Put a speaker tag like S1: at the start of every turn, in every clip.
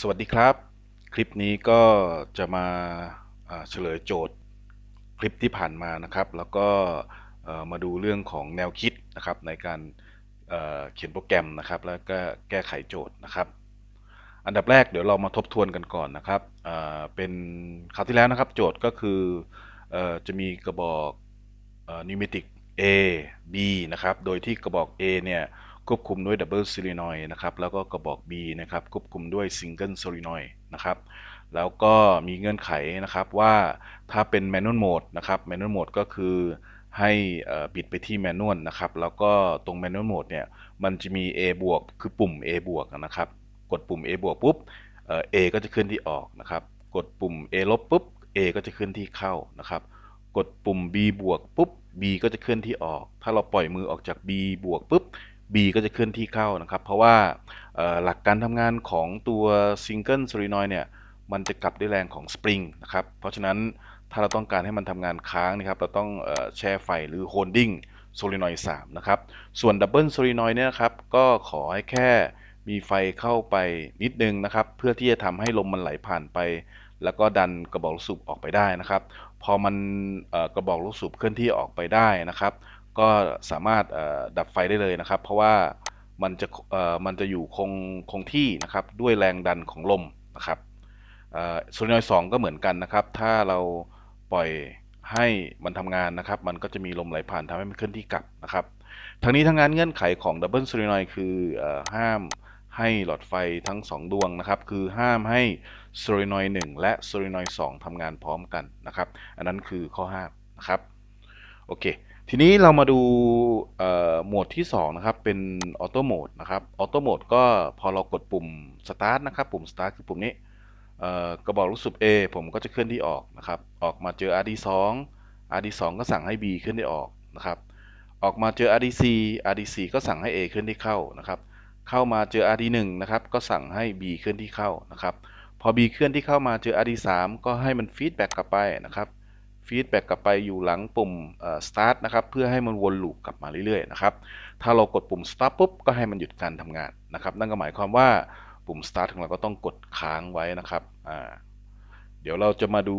S1: สวัสดีครับคลิปนี้ก็จะมาเฉลยโจทย์คลิปที่ผ่านมานะครับ แล้วก็มาดูเรื่องของแนวคิดนะครับในการเเขียนโปรแกรมนะครับ แล้วก็แก้ไขโจทย์นะครับ อันดับแรกเดี๋ยวเรามาทบทวนกันก่อนนะครับเเป็นคราวที่แล้วนะครับ โจทย์ก็คืออจะมีกระบอกนิวเมติก A B นะครับโดยที่กระบอก A เนี่ยควบคุมด้วยดับเบิลซ l ลินอยนะครับ แล้วก็กระบอก B นะครับ ควบคุมด้วยซิงเกิลซ l ลินอยนะครับ แล้วก็มีเงื่อนไขนะครับว่าถ้าเป็นแมนนวลโหมดนะครับแมนนวลโหมดก็คือให้ปิดไปที่แมนนวลนะครับ แล้วก็ตรงแมนนวลโหมดเนี่ย มันจะมี A บวก คือปุ่ม A บวกนะครับ กดปุ่ม A บวกปุ๊บ เอก็จะขึ้นที่ออกนะครับ กดปุ่ม A ลบปุ๊บ A ก็จะขึ้นที่เข้านะครับ กดปุ่ม B บวกปุ๊บ B ก็จะเคลื่อนที่ออก ถ้าเราปล่อยมือออกจาก B บวกปุ๊บ B ก็จะเคลื่อนที่เข้านะครับ เพราะว่าหลักการทำงานของตัวซิงเกิลโซลินอยเนี่ยมันจะกลับด้วยแรงของสปริงนะครับ เพราะฉะนั้นถ้าเราต้องการให้มันทำงานค้างนะครับ เราต้องแช่ไฟหรือโฮลดิ้งโซลินอยสามนะครับ ส่วนดับเบิลโซลินอยเนี่ยครับก็ขอให้แค่มีไฟเข้าไปนิดนึงนะครับ เพื่อที่จะทำให้ลมมันไหลผ่านไป แล้วก็ดันกระบอกลูกสูบออกไปได้นะครับ พอมันกระบอกลูกสูบเคลื่อนที่ออกไปได้นะครับก็สามารถดับไฟได้เลยนะครับ เพราะว่ามันจะมันจะอยู่คงคงที่นะครับด้วยแรงดันของลมนะครับโซลินอยด์สก็เหมือนกันนะครับถ้าเราปล่อยให้มันทำงานนะครับ มันก็จะมีลมไหลผ่านทำให้มันเคลื่อนที่กลับนะครับ ทั้งนี้ทั้งนั้นเงื่อนไขของดับเบิลโซลินอยด์คือห้ามให้หลอดไฟทั้ง 2 ดวงนะครับคือห้ามให้โซลินอยด์1และโซลินอยด์2ทำงานพร้อมกันนะครับ อันนั้นคือข้อห้ามนะครับโอเคทีนี้เรามาดูโหมดที่ 2 นะครับเป็นออโต้โหมดนะครับออโต้โหมดก็พอเรากดปุ่มสตาร์ทนะครับ ปุ่มสตาร์ทคือปุ่มนี้กระบอกลูกสูบ A ผมก็จะเคลื่อนที่ออกนะครับ ออกมาเจอ RD2 RD2 ก็สั่งให้ B เคลื่อนที่ออกนะครับ ออกมาเจอ RDC RDC ก็สั่งให้ A เคลื่อนที่เข้านะครับ เข้ามาเจอ RD1 นะครับก็สั่งให้ B เคลื่อนที่เข้านะครับ พอ B เคลื่อนที่เข้ามาเจอ RD3 ก็ให้มันฟีดแบ็กกลับไปนะครับฟีดแบ็กกลับไปอยู่หลังปุ่ม start นะครับเพื่อให้มันวนลูปกลับมาเรื่อยๆ นะครับถ้าเรากดปุ่ม stop ปุ๊บก็ให้มันหยุดการทำงานนะครับนั่นก็หมายความว่าปุ่ม start ของเราก็ต้องกดค้างไว้นะครับเดี๋ยวเราจะมาดู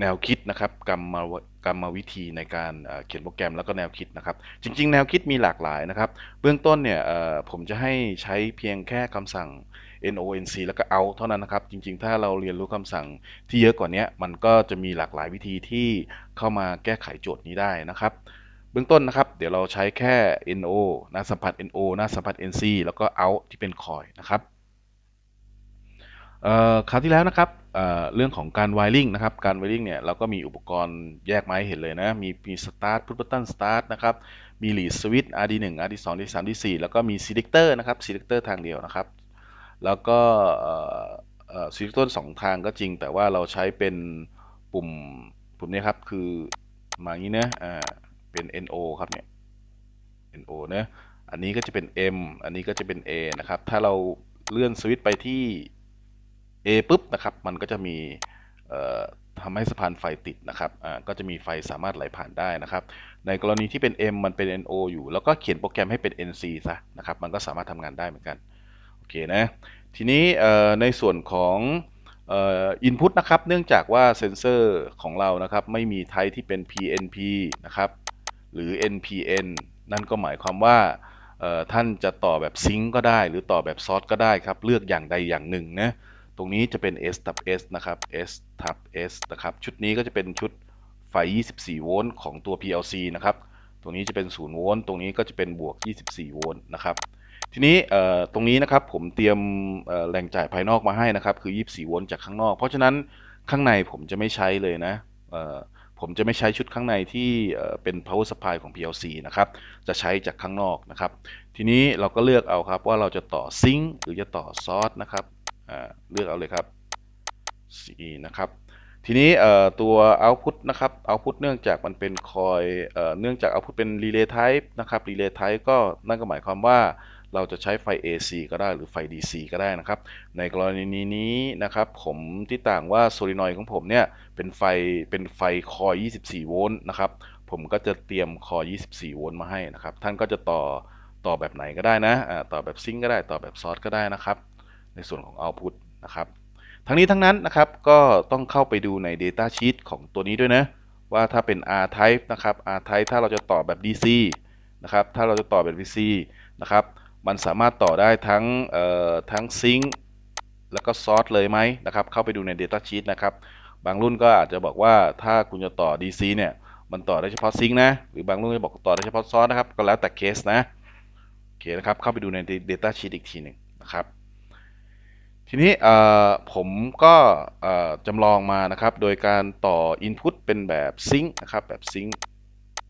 S1: แนวคิดนะครับกรรมกรรมวิธีในการเขียนโปรแกรมแล้วก็แนวคิดนะครับ จริงๆ แนวคิดมีหลากหลายนะครับ เบื้องต้นเนี่ยผมจะให้ใช้เพียงแค่คำสั่ง NONC แล้วก็ out เท่านั้นนะครับ จริงๆ ถ้าเราเรียนรู้คำสั่งที่เยอะกว่านี้มันก็จะมีหลากหลายวิธีที่เข้ามาแก้ไขโจทย์นี้ได้นะครับ เบื้องต้นนะครับเดี๋ยวเราใช้แค่ NO หน้าสัมผัส NO หน้าสัมผัส NC แล้วก็ out ที่เป็นคอยนะครับคราวที่แล้วนะครับเเรื่องของการายริงนะครับ การายริงเนี่ยเราก็มีอุปกรณ์แยกไม้เห็นเลยนะ มีมีสตาร์ทพุทบัตตันสตาร์ทนะครับ มีหลีดสวิตช์ RD1 RD2 RD3 RD4 แล้วก็มีซี l e c เตอร์นะครับซี l e c เตอร์ทางเดียวนะครับแล้วก็ซีรีส์ต้น 2 ทางก็จริง แต่ว่าเราใช้เป็นปุ่มปุ่มนี้ครับคือมาอย่างนี้นะอ่าเป็น NO ครับเนี่ย NO นะอันนี้ก็จะเป็น M อันนี้ก็จะเป็น A นะครับ ถ้าเราเลื่อนสวิตช์ไปที่ A ปุ๊บนะครับมันก็จะมีทำให้สะพานไฟติดนะครับก็จะมีไฟสามารถไหลผ่านได้นะครับ ในกรณีที่เป็น M มันเป็น NO อยู่แล้วก็เขียนโปรแกรมให้เป็น NC ซะนะครับมันก็สามารถทำงานได้เหมือนกันเคนะทีนี้ในส่วนของอินพุตนะครับเนื่องจากว่าเซนเซอร์ของเรานะครับไม่มีไทที่เป็น PNP นะครับหรือ NPN นั่นก็หมายความว่าท่านจะต่อแบบซิงก์ก็ได้หรือต่อแบบซอสก็ได้ครับ เลือกอย่างใดอย่างหนึ่งนะตรงนี้จะเป็น S ทับ S นะครับ S ทับ S นะครับ ชุดนี้ก็จะเป็นชุดไฟ 24 โวลต์ของตัว PLC นะครับ ตรงนี้จะเป็น0โวลต์ตรงนี้ก็จะเป็นบวก 24 โวลต์นะครับทีนี้ตรงนี้นะครับผมเตรียมแหล่งจ่ายภายนอกมาให้นะครับคือ 24โวลต์จากข้างนอกเพราะฉะนั้นข้างในผมจะไม่ใช้เลยนะผมจะไม่ใช้ชุดข้างในที่เป็น power supply ของ PLC นะครับจะใช้จากข้างนอกนะครับทีนี้เราก็เลือกเอาครับว่าเราจะต่อซิงค์หรือจะต่อซอสนะครับเลือกเอาเลยครับ C นะครับทีนี้ตัว output นะครับ output เนื่องจากมันเป็นคอยเนื่องจาก output เป็น relay type นะครับ relay type ก็นั่นก็หมายความว่าเราจะใช้ไฟ AC ก็ได้หรือไฟ DC ก็ได้นะครับ ในกรณีนี้นะครับ ผมที่ต่างว่าโซลินอยของผมเนี่ยเป็นไฟเป็นไฟคอย24โวลต์นะครับผมก็จะเตรียมคอย24โวลต์มาให้นะครับท่านก็จะต่อต่อแบบไหนก็ได้นะ ต่อแบบซิงก็ได้ต่อแบบซอสก็ได้นะครับ ในส่วนของเอาพุตนะครับทั้งนี้ทั้งนั้นนะครับก็ต้องเข้าไปดูใน Data Sheet ของตัวนี้ด้วยนะว่าถ้าเป็น R type นะครับ R type ถ้าเราจะต่อแบบ DC นะครับถ้าเราจะต่อแบบ d c นะครับมันสามารถต่อได้ ทั้งทั้งซิงค์แล้วก็ซอสเลยไหมนะครับ เข้าไปดูใน Data Sheet นะครับบางรุ่นก็อาจจะบอกว่าถ้าคุณจะต่อ DC เนี่ยมันต่อได้เฉพาะซิงค์นะหรือบางรุ่นจะบอกต่อได้เฉพาะซอสนะครับก็แล้วแต่เคสนะโอเคนะครับเข้าไปดูใน Data Sheet อีกทีหนึ่งนะครับทีนี้ผมก็จำลองมานะครับโดยการต่อ Input เป็นแบบซิงค์นะครับแบบซิงค์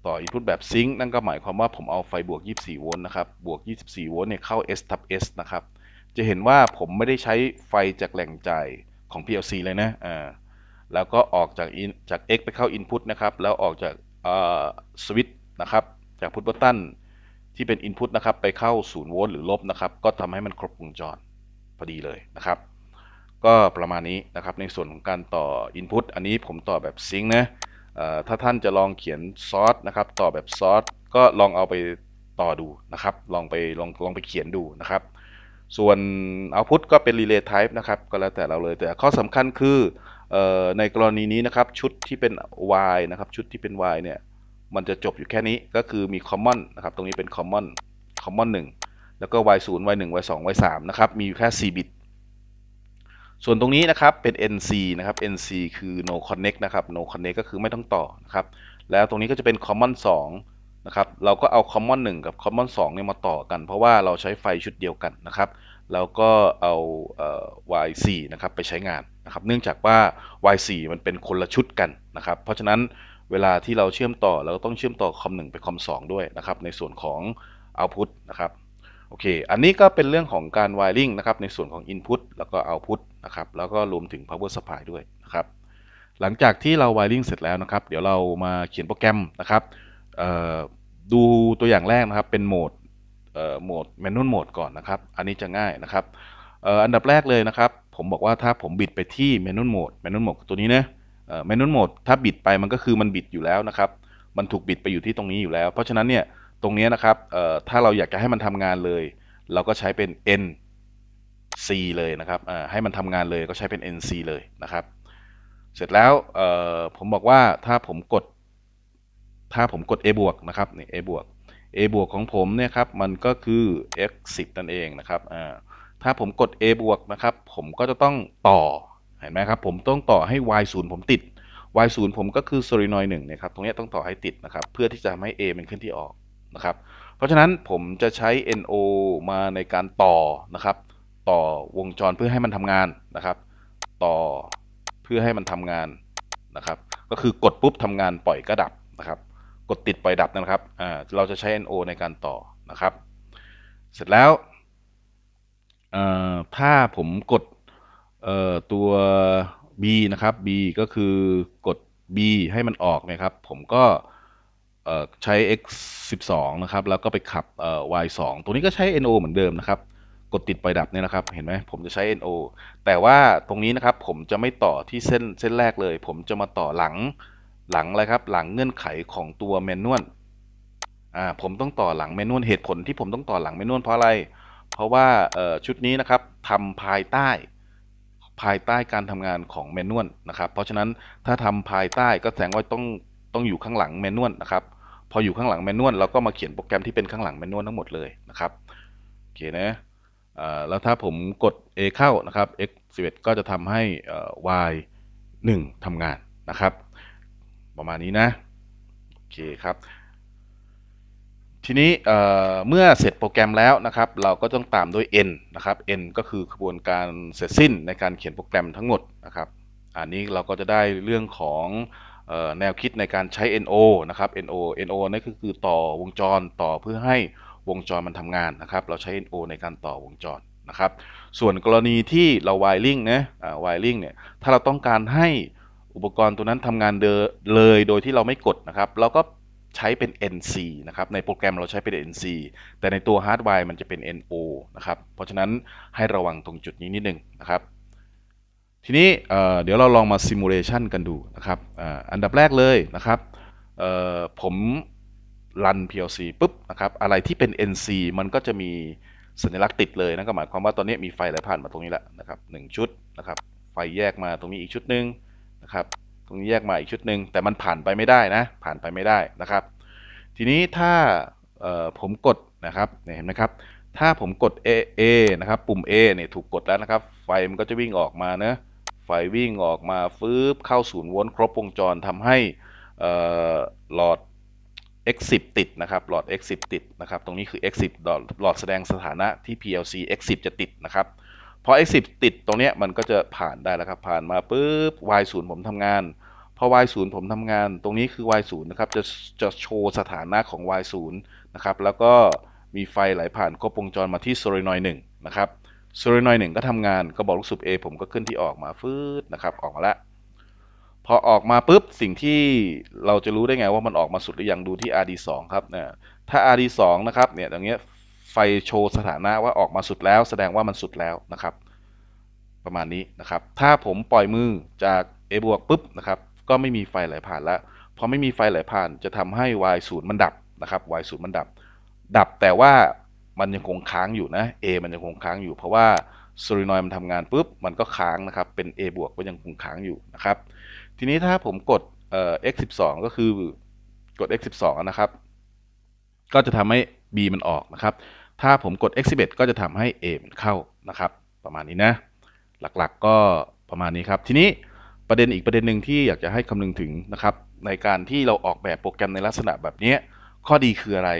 S1: ต่ออินพุตแบบซิงค์นั่นก็หมายความว่าผมเอาไฟบวก 24โวลต์นะครับ บวก 24โวลต์เนี่ยเข้า S ทับ S นะครับ จะเห็นว่าผมไม่ได้ใช้ไฟจากแหล่งจ่ายของ PLC เลยนะอ่าแล้วก็ออกจากจาก X ไปเข้า input นะครับ แล้วออกจากสวิตช์นะครับ จากพุทบัตตันที่เป็น input นะครับ ไปเข้า0โวลต์หรือลบนะครับ ก็ทำให้มันครบวงจรพอดีเลยนะครับ ก็ประมาณนี้นะครับในส่วนของการต่อ input อันนี้ผมต่อแบบซิงค์นะถ้าท่านจะลองเขียนซอสนะครับต่อแบบซอสก็ลองเอาไปต่อดูนะครับลองไปลองลองไปเขียนดูนะครับ ส่วน output ก็เป็น relay type นะครับ ก็แล้วแต่เราเลยแต่ข้อสำคัญคืออในกรณีนี้นะครับ ชุดที่เป็น y นะครับชุดที่เป็น y เนี่ยมันจะจบอยู่แค่นี้ก็คือมี common นะครับตรงนี้เป็น common common 1แล้วก็ y 0 y 1 y 2 y 3นะครับ มีแค่แค่4บิตส่วนตรงนี้นะครับเป็น NC นะครับ NC คือ no connect นะครับ no connect ก็คือไม่ต้องต่อนะครับแล้วตรงนี้ก็จะเป็น common 2นะครับเราก็เอา common 1กับ common 2เนี่ยมาต่อกัน เพราะว่าเราใช้ไฟชุดเดียวกันนะครับแล้วก็เอา Y4 นะครับไปใช้งานนะครับเนื่องจากว่า Y4 มันเป็นคนละชุดกันนะครับ เพราะฉะนั้นเวลาที่เราเชื่อมต่อเราก็ต้องเชื่อมต่อคอม1ไปคอม2ด้วยนะครับในส่วนของ output นะครับโอเค อันนี้ก็เป็นเรื่องของการ wiring นะครับในส่วนของ input แล้วก็ output นะครับแล้วก็รวมถึง power supply ด้วยนะครับหลังจากที่เรา wiring เสร็จแล้วนะครับเดี๋ยวเรามาเขียนโปรแกรมนะครับดูตัวอย่างแรกนะครับเป็นโหมดโหมดแมนนวลโหมดก่อนนะครับอันนี้จะง่ายนะครับอันดับแรกเลยนะครับผมบอกว่าถ้าผมบิดไปที่แมนนวลโหมดแมนนวลโหมดตัวนี้นะแมนนวลโหมดถ้าบิดไปมันก็คือมันบิดอยู่แล้วนะครับมันถูกบิดไปอยู่ที่ตรงนี้อยู่แล้ว เพราะฉะนั้นเนี่ยตรงนี้นะครับถ้าเราอยากจะให้มันทำงานเลย เราก็ใช้เป็น n C เลยนะครับให้มันทำงานเลยก็ใช้เป็น NC เลยนะครับ เสร็จแล้วผมบอกว่าถ้าผมกด ถ้าผมกด A บวกนะครับนี่ A บวก A บวกของผมเนี่ยครับมันก็คือ x 10นั่นเองนะครับถ้าผมกด A บวกนะครับ ผมก็จะต้องต่อเห็นไหมครับผมต้องต่อให้ y 0ผมติด y 0ผมก็คือโซลินยดหนึ่งนะครับตรงนี้ต้องต่อให้ติดนะครับเพื่อที่จะให้ A มันขึ้นที่ออกนะครับเพราะฉะนั้นผมจะใช้ NO มาในการต่อนะครับต่อวงจรเพื่อให้มันทำงานนะครับต่อเพื่อให้มันทำงานนะครับก็คือกดปุ๊บทำงานปล่อยก็ดับนะครับ กดติดปล่อยดับนะครับเราจะใช้ NO ในการต่อนะครับเสร็จแล้วถ้าผมกดตัว B นะครับ B ก็คือกด B ให้มันออกนะครับผมก็ใช้ x 12นะครับแล้วก็ไปขับ y 2ตัวนี้ก็ใช้ NO เหมือนเดิมนะครับกดติดไปดับเนี่ยนะครับ เห็นไหมผมจะใช้ NO แต่ว่าตรงนี้นะครับ ผมจะไม่ต่อที่เส้นเส้นแรกเลย ผมจะมาต่อหลังหลังอะไรครับ หลังเงื่อนไขของตัวเมนนวลอ่า ผมต้องต่อหลังเมนนวลเหตุผลที่ผมต้องต่อหลังเมนนวลเพราะอะไร เพราะว่าชุดนี้นะครับทำภายใต้ ภายใต้การทำงานของเมนนวลนะครับ เพราะฉะนั้นถ้าทำภายใต้ก็แสดงว่าต้องต้องอยู่ข้างหลังเมนนวลนะครับ พออยู่ข้างหลังเมนนวลเราก็มาเขียนโปรแกรมที่เป็นข้างหลังเมนนวลทั้งหมดเลยนะครับโอเคนะแล้วถ้าผมกด A เข้านะครับ x 11ก็จะทำให้ y 1ทำงาน นะครับ ประมาณนี้นะโอเคครับ ทีนี้เมื่อเสร็จโปรแกรมแล้วนะครับ เราก็ต้องตามด้วย n นะครับ n ก็คือกระบวนการเสร็จสิ้นในการเขียนโปรแกรมทั้งหมดนะครับ อันนี้เราก็จะได้เรื่องของแนวคิดในการใช้ NO นะครับ NO NO นั่นก็คือต่อวงจรต่อเพื่อให้วงจรมันทำงานนะครับ เราใช้ NO ในการต่อวงจรนะครับ ส่วนกรณีที่เราวายริงนะาวริงเนี่ย ถ้าเราต้องการให้อุปกรณ์ตัวนั้นทำงานเดเลยโดยที่เราไม่กดนะครับ เราก็ใช้เป็น NC นะครับ ในโปรแกรมเราใช้เป็น NC แต่ในตัวฮาร์ดไวร์มันจะเป็น NO นะครับ เพราะฉะนั้นให้ระวังตรงจุดนี้นิดนึงนะครับ ทีนี้เดี๋ยวเราลองมาซิมูเลชันกันดูนะครับอันดับแรกเลยนะครับ ผมรัน PLC ปุ๊บนะครับ อะไรที่เป็น NC มันก็จะมีสัญลักษณ์ติดเลยนั่นก็หมายความว่าตอนนี้มีไฟไหลผ่านมาตรงนี้แล้วนะครับหชุดนะครับไฟแยกมาตรงนี้อีกชุดหนึ่งนะครับ ตรงนี้แยกมาอีกชุดหนึ่งแต่มันผ่านไปไม่ได้นะผ่านไปไม่ได้นะครับ ทีนี้ถ้าผมกดนะครับเห็นไหมครับถ้าผมกด A A นะครับ ปุ่ม A เนี่ยถูกกดแล้วนะครับ ไฟมันก็จะวิ่งออกมาเนะไฟวิ่งออกมาฟืบเข้าศูนย์วนครบวงจรทำให้หลอด x 1 0ติดนะครับหลอด x 1 0ติดนะครับตรงนี้คือ x 1 0หลอดแสดงสถานะที่ PLC x 1 0จะติดนะครับพอ x 1 0ติดตรงนี้มันก็จะผ่านได้แล้วครับ ผ่านมาปุ๊บ y 0ผมทำงาน พอ y 0ผมทำงาน ตรงนี้คือ y 0นะครับ จะจะโชว์สถานะของ y 0นะครับ แล้วก็มีไฟไหลผ่านครบวงจรมาที่โซลินอยหนึ่งนะครับ โซลินอยหนึ่งก็ทำงานก็บอกลูกสูบ A ผมก็ขึ้นที่ออกมาฟืดนะครับ ออกมาแล้วพอออกมาปุ๊บสิ่งที่เราจะรู้ได้ไงว่ามันออกมาสุดหรือยังดูที่ RD2 ครับเนี่ยถ้า RD2 นะครับเนี่ยอย่างเงี้ยไฟโชว์สถานะว่าออกมาสุดแล้ว แสดงว่ามันสุดแล้วนะครับ ประมาณนี้นะครับ ถ้าผมปล่อยมือจาก A บวกปุ๊บนะครับก็ไม่มีไฟไหลผ่านแล้วพอไม่มีไฟไหลผ่านจะทำให้ y ศูนย์มันดับนะครับ y ศูนย์มันดับ ดับแต่ว่ามันยังคงค้างอยู่นะ A มันยังคงค้างอยู่ เพราะว่าโซลินอยมันทำงานปุ๊บ มันก็ค้างนะครับเป็น A บวกก็ยังคงค้างอยู่นะครับทีนี้ถ้าผมกดเอ่อ x12 ก็คือกด x12 นะครับ ก็จะทำให้ b มันออกนะครับ ถ้าผมกด x11 ก็จะทำให้ a มันเข้านะครับ ประมาณนี้นะ หลักๆกก็ประมาณนี้ครับ ทีนี้ประเด็นอีกประเด็นหนึ่งที่อยากจะให้คำนึงถึงนะครับ ในการที่เราออกแบบโปรแกรมในลักษณะแบบนี้ ข้อดีคืออะไร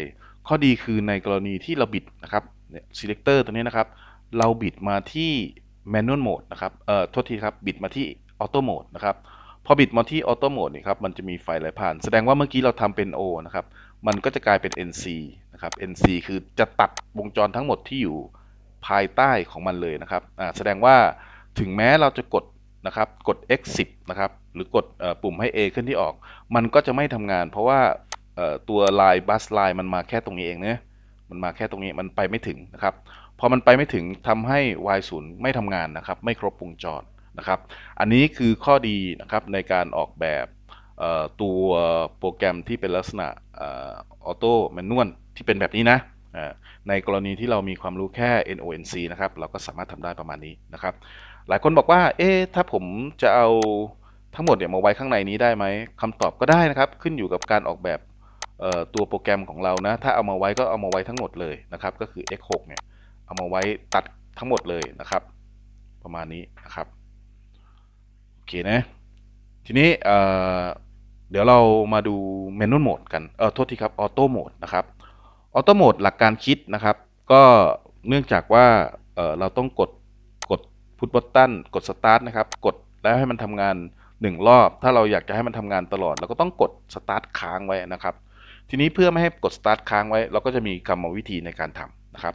S1: ข้อดีคือในกรณีที่เราบิดนะครับ selector ตัวนี้นะครับ เราบิดมาที่ manual mode นะครับเอ่อโทษทีครับ บิดมาที่ auto mode นะครับพอบิดมาที่ออโต้โหมดนี่ครับมันจะมีไฟไหลผ่าน แสดงว่าเมื่อกี้เราทำเป็น O นะครับ มันก็จะกลายเป็น NC นะครับ NC คือจะตัดวงจรทั้งหมดที่อยู่ภายใต้ของมันเลยนะครับแสดงว่าถึงแม้เราจะกดนะครับกด X10 นะครับ หรือกดปุ่มให้ A ขึ้นที่ออก มันก็จะไม่ทำงานเพราะว่าตัวลายบัสไลน์มันมาแค่ตรงนี้เองเนีมันมาแค่ตรงนี้มันไปไม่ถึงนะครับ พอมันไปไม่ถึงทำให้ Y0 ไม่ทำงานนะครับ ไม่ครบวงจระครับอันนี้คือข้อดีนะครับในการออกแบบตัวโปรแกรมที่เป็นลักษณะออโต้แมนนวลที่เป็นแบบนี้นะ ในกรณีที่เรามีความรู้แค่ NONC นะครับเราก็สามารถทำได้ประมาณนี้นะครับหลายคนบอกว่าเอ๊ะถ้าผมจะเอาทั้งหมดเนี่ยมาไว้ข้างในนี้ได้ไหมคำตอบก็ได้นะครับขึ้นอยู่กับการออกแบบตัวโปรแกรมของเรานะถ้าเอามาไว้ก็เอามาไว้ทั้งหมดเลยนะครับ ก็คือ X6 เนี่ยเอามาไว้ตัดทั้งหมดเลยนะครับ ประมาณนี้นะครับเคนะ ทีนี้ เดี๋ยวเรามาดูเมนูโหมดกัน เออโทษทีครับ ออโต้โหมดนะครับ ออโต้โหมดหลักการคิดนะครับ ก็เนื่องจากว่าเราต้องกด กดพุทบอตตันกดสตาร์ทนะครับ กดแล้วให้มันทำงาน 1 รอบ ถ้าเราอยากจะให้มันทำงานตลอด เราก็ต้องกดสตาร์ทค้างไว้นะครับ ทีนี้เพื่อไม่ให้กดสตาร์ทค้างไว้ เราก็จะมีกรรมวิธีในการทำนะครับ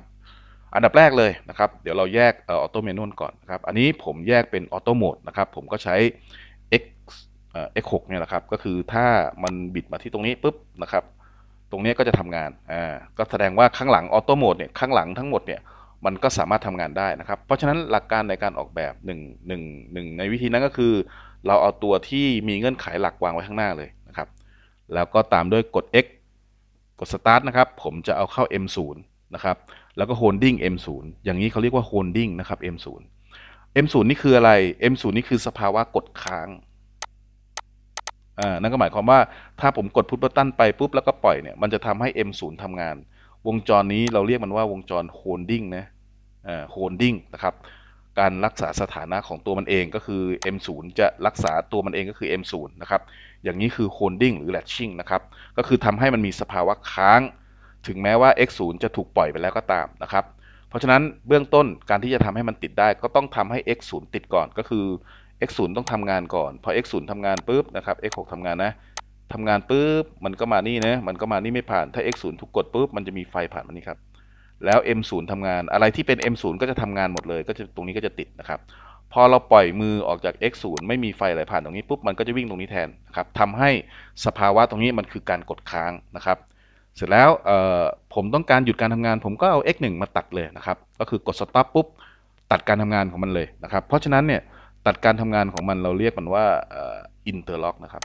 S1: อันดับแรกเลยนะครับ เดี๋ยวเราแยกออโต้เมนูก่อนนะครับ อันนี้ผมแยกเป็นออโต้โหมดนะครับ ผมก็ใช้ x x 6เนี่ยแหละครับ ก็คือถ้ามันบิดมาที่ตรงนี้ปุ๊บนะครับ ตรงนี้ก็จะทำงาน อ่า ก็แสดงว่าข้างหลัง ออโต้โหมดเนี่ย ข้างหลังทั้งหมดเนี่ย มันก็สามารถทำงานได้นะครับ เพราะฉะนั้นหลักการในการออกแบบ1 1 1 ในวิธีนั้นก็คือ เราเอาตัวที่มีเงื่อนไขหลักวางไว้ข้างหน้าเลยนะครับ แล้วก็ตามด้วยกด x กด start นะครับ ผมจะเอาเข้า m 0นะครับแล้วก็ holding M0 อย่างนี้เขาเรียกว่า holding นะครับ M0 M0 นี่คืออะไร M0 นี่คือสภาวะกดค้าง อ่า นั่นก็หมายความว่าถ้าผมกดพุทบัตตันไปปุ๊บแล้วก็ปล่อยเนี่ย มันจะทำให้ M0 ทำงาน วงจรนี้เราเรียกมันว่าวงจร holding นะ อ่า holding นะครับ การรักษาสถานะของตัวมันเองก็คือ M0 จะรักษาตัวมันเองก็คือ M0 นะครับ อย่างนี้คือ holding หรือ latching นะครับ ก็คือทำให้มันมีสภาวะค้างถึงแม้ว่า x0 จะถูกปล่อยไปแล้วก็ตามนะครับ เพราะฉะนั้นเบื้องต้นการที่จะทำให้มันติดได้ก็ต้องทำให้ x0 ติดก่อนก็คือ x0 ต้องทำงานก่อนพอ x0 ทำงานปุ๊บนะครับ x6 ทำงานนะทำงานปุ๊บมันก็มานี่นะมันก็มานี่ไม่ผ่านถ้า x0 ถูกกดปุ๊บมันจะมีไฟผ่านมันนี่ครับแล้ว m0 ทำงานอะไรที่เป็น m0 ก็จะทำงานหมดเลยก็จะตรงนี้ก็จะติดนะครับ พอเราปล่อยมือออกจาก x0 ไม่มีไฟไหลผ่านตรงนี้ปุ๊บมันก็จะวิ่งตรงนี้แทนนะครับทำให้สภาวะตรงนี้มันคือการกดค้างนะครับเสร็จแล้วผมต้องการหยุดการทำงานผมก็เอา x1 มาตัดเลยนะครับก็คือกด stop ปุ๊บ ตัดการทำงานของมันเลยนะครับเพราะฉะนั้นเนี่ยตัดการทำงานของมันเราเรียกมันว่า interlock นะครับ